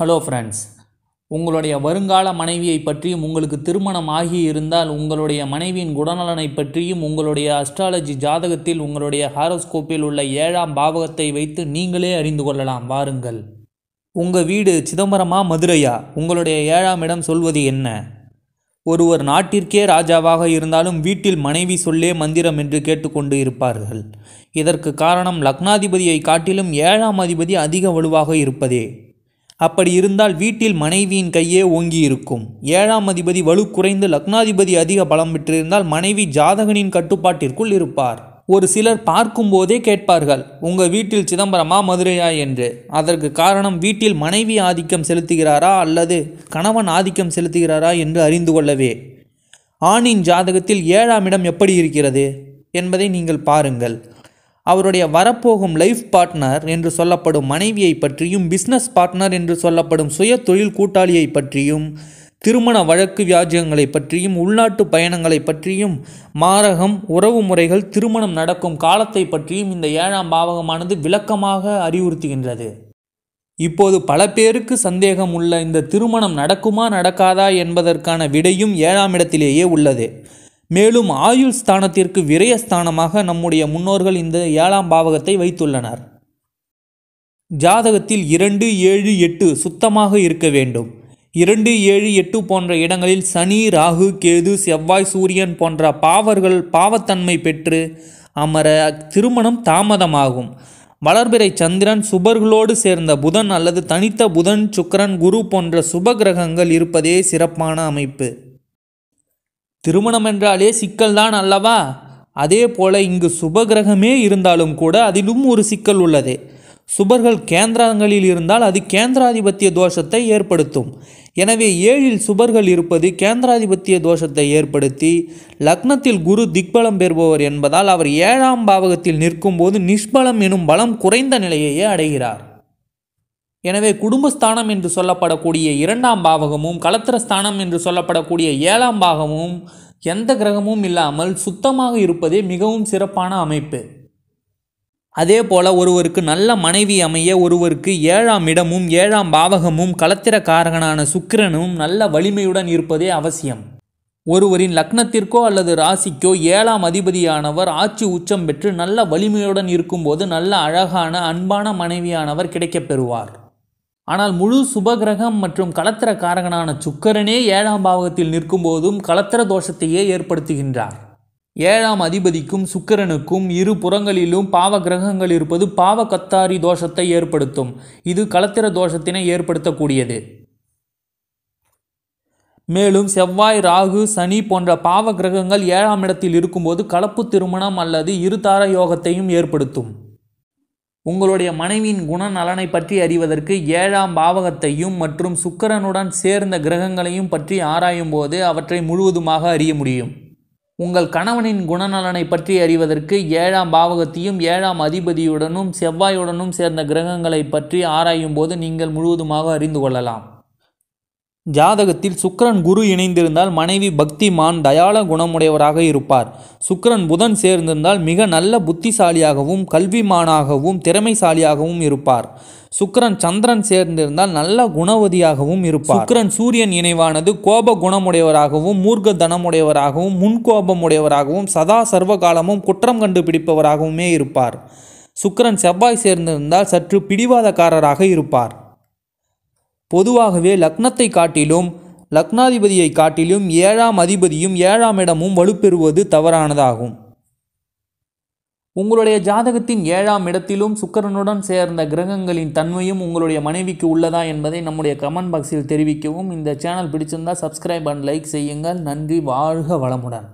hello friends உங்களுடைய வருங்கால மனைவியை பற்றியும் உங்களுக்கு திருமணம் ஆகி இருந்தால் உங்களுடைய மனைவியின் குணநலனை பற்றியும் உங்களுடைய அஸ்ட்ராலஜி ஜாதகத்தில் உங்களுடைய ஹாரோஸ்கோப்பில் உள்ள ஏழாம் பாவகத்தை வைத்து நீங்களே அறிந்து கொள்ளலாம் வாருங்கள் உங்கள் வீடு சிதம்பரமா மதுரையா உங்களுடைய ஏழாம் இடம் சொல்வது என்ன ஒருவர் நாட்டிற்கே ராஜாவாக இருந்தாலும் வீட்டில் மனைவி சொல்லே மந்திரம் என்று கேட்டுக்கொண்டு இருப்பார்கள் இதற்கு காரணம் லக்னாதிபதியை காட்டிலும் ஏழாம் அதிபதி அதிக வலுவாக இருப்பதே அப்படி இருந்தால் வீட்டில் மனைவியின் கையே ஓங்கி இருக்கும் ஏழாம் அதிபதி வலு குறைந்து லக்னாதிபதி அதிக பலம் பெற்றிருந்தால் மனைவி ஜாதகனின் கட்டுப்பாட்டிற்குள் இருப்பார் ஒரு சிலர் பார்க்கும்போதே கேட்பார்கள் உங்கள் வீட்டில் சிதம்பரமா மதுரையா என்று அதற்கு காரணம் வீட்டில் மனைவி ஆதிக்கம் செலுத்துகிறாரா அல்லது கணவன் ஆதிக்கம் செலுத்துகிறாரா என்று அறிந்து கொள்ளவே ஆணின் ஜாதகத்தில் ஏழாம் இடம் எப்படி இருக்கிறது என்பதை நீங்கள் பாருங்கள் அவருடைய வரப்போகும் லைஃப் பார்ட்னர் என்று சொல்லப்படும் மனைவியை பற்றியும் பிஸ்னஸ் பார்ட்னர் என்று சொல்லப்படும் சுய தொழில் கூட்டாளியை பற்றியும் திருமண வழக்கு வியாஜ்யங்களை பற்றியும் உள்நாட்டு பயணங்களை பற்றியும் மாரகம் உறவு முறைகள் திருமணம் நடக்கும் காலத்தை பற்றியும் இந்த ஏழாம் பாவகமானது விளக்கமாக அறிவுறுத்துகின்றது இப்போது பல பேருக்கு சந்தேகம் உள்ள இந்த திருமணம் நடக்குமா நடக்காதா என்பதற்கான விடையும் ஏழாம் இடத்திலேயே உள்ளது மேலும் ஆயுள் ஸ்தானத்திற்கு விரயஸ்தானமாக நம்முடைய முன்னோர்கள் இந்த ஏழாம் பாவகத்தை வைத்துள்ளனர் ஜாதகத்தில் இரண்டு ஏழு எட்டு சுத்தமாக இருக்க வேண்டும் இரண்டு ஏழு எட்டு போன்ற இடங்களில் சனி ராகு கேது செவ்வாய் சூரியன் போன்ற பாவர்கள் பாவத்தன்மை பெற்று அமர திருமணம் தாமதமாகும் வளர்பிறை சந்திரன் சுபர்களோடு சேர்ந்த புதன் அல்லது தனித்த புதன் சுக்கரன் குரு போன்ற சுப கிரகங்கள் இருப்பதே சிறப்பான அமைப்பு திருமணம் என்றாலே சிக்கல்தான் அல்லவா அதே போல இங்கு சுபகிரகமே இருந்தாலும் கூட அதிலும் ஒரு சிக்கல் உள்ளது சுபர்கள் கேந்திரங்களில் இருந்தால் அது கேந்திராதிபத்திய தோஷத்தை ஏற்படுத்தும் எனவே ஏழில் சுபர்கள் இருப்பது கேந்திராதிபத்திய தோஷத்தை ஏற்படுத்தி லக்னத்தில் குரு திக்பலம் பெறுபவர் என்பதால் அவர் ஏழாம் பாவகத்தில் நிற்கும்போது நிஷ்பலம் எனும் பலம் குறைந்த நிலையையே அடைகிறார் எனவே குடும்பஸ்தானம் என்று சொல்லப்படக்கூடிய இரண்டாம் பாவகமும் கலத்திரஸ்தானம் என்று சொல்லப்படக்கூடிய ஏழாம் பாகமும் எந்த கிரகமும் இல்லாமல் சுத்தமாக இருப்பதே மிகவும் சிறப்பான அமைப்பு அதே போல ஒருவருக்கு நல்ல மனைவி அமைய ஒருவருக்கு ஏழாம் இடமும் ஏழாம் பாவகமும் கலத்திரக்காரகனான சுக்கிரனும் நல்ல வலிமையுடன் இருப்பதே அவசியம் ஒருவரின் லக்னத்திற்கோ அல்லது ராசிக்கோ ஏழாம் அதிபதியானவர் ஆட்சி உச்சம் பெற்று நல்ல வலிமையுடன் இருக்கும்போது நல்ல அழகான அன்பான மனைவியானவர் கிடைக்கப் பெறுவார் ஆனால் முழு சுபகிரகம் மற்றும் கலத்திர காரகனான சுக்கரனே ஏழாம் பாவகத்தில் நிற்கும் போதும் கலத்திர தோஷத்தையே ஏற்படுத்துகின்றார் ஏழாம் அதிபதிக்கும் சுக்கரனுக்கும் இரு புறங்களிலும் பாவ கிரகங்கள் இருப்பது பாவ கத்தாரி தோஷத்தை ஏற்படுத்தும் இது கலத்திர தோஷத்தினை ஏற்படுத்தக்கூடியது மேலும் செவ்வாய் ராகு சனி போன்ற பாவ கிரகங்கள் ஏழாம் இடத்தில் இருக்கும்போது கலப்பு திருமணம் அல்லது இருதார யோகத்தையும் ஏற்படுத்தும் உங்களுடைய மனைவியின் குணநலனை பற்றி அறிவதற்கு ஏழாம் பாவகத்தையும் மற்றும் சுக்கரனுடன் சேர்ந்த கிரகங்களையும் பற்றி ஆராயும் போது அவற்றை முழுவதுமாக அறிய முடியும் உங்கள் கணவனின் குணநலனை பற்றி அறிவதற்கு ஏழாம் பாவகத்தையும் ஏழாம் அதிபதியுடனும் செவ்வாயுடனும் சேர்ந்த கிரகங்களை பற்றி ஆராயும் போது நீங்கள் முழுவதுமாக அறிந்து கொள்ளலாம் ஜாதகத்தில் சுக்கரன் குரு இணைந்திருந்தால் மனைவி பக்தி மான் தயாள குணமுடையவராக இருப்பார் சுக்கரன் புதன் சேர்ந்திருந்தால் மிக நல்ல புத்திசாலியாகவும் கல்விமானாகவும் திறமைசாலியாகவும் இருப்பார் சுக்கரன் சந்திரன் சேர்ந்திருந்தால் நல்ல குணவதியாகவும் இருப்பார் சுக்கரன் சூரியன் இணைவானது கோப குணமுடையவராகவும் மூர்க்க தனமுடையவராகவும் முன்கோபமுடையவராகவும் சதா சர்வகாலமும் குற்றம் கண்டுபிடிப்பவராகவுமே இருப்பார் சுக்கரன் செவ்வாய் சேர்ந்திருந்தால் சற்று பிடிவாதக்காரராக இருப்பார் பொதுவாகவே லக்னத்தை காட்டிலும் லக்னாதிபதியை காட்டிலும் ஏழாம் அதிபதியும் ஏழாம் இடமும் வலுப்பெறுவது தவறானதாகும் உங்களுடைய ஜாதகத்தின் ஏழாம் இடத்திலும் சுக்கரனுடன் சேர்ந்த கிரகங்களின் தன்மையும் உங்களுடைய மனைவிக்கு உள்ளதா என்பதை நம்முடைய கமெண்ட் பாக்ஸில் தெரிவிக்கவும் இந்த சேனல் பிடிச்சிருந்தால் சப்ஸ்கிரைப் அண்ட் லைக் செய்யுங்கள் நன்றி வாழ்க வளமுடன்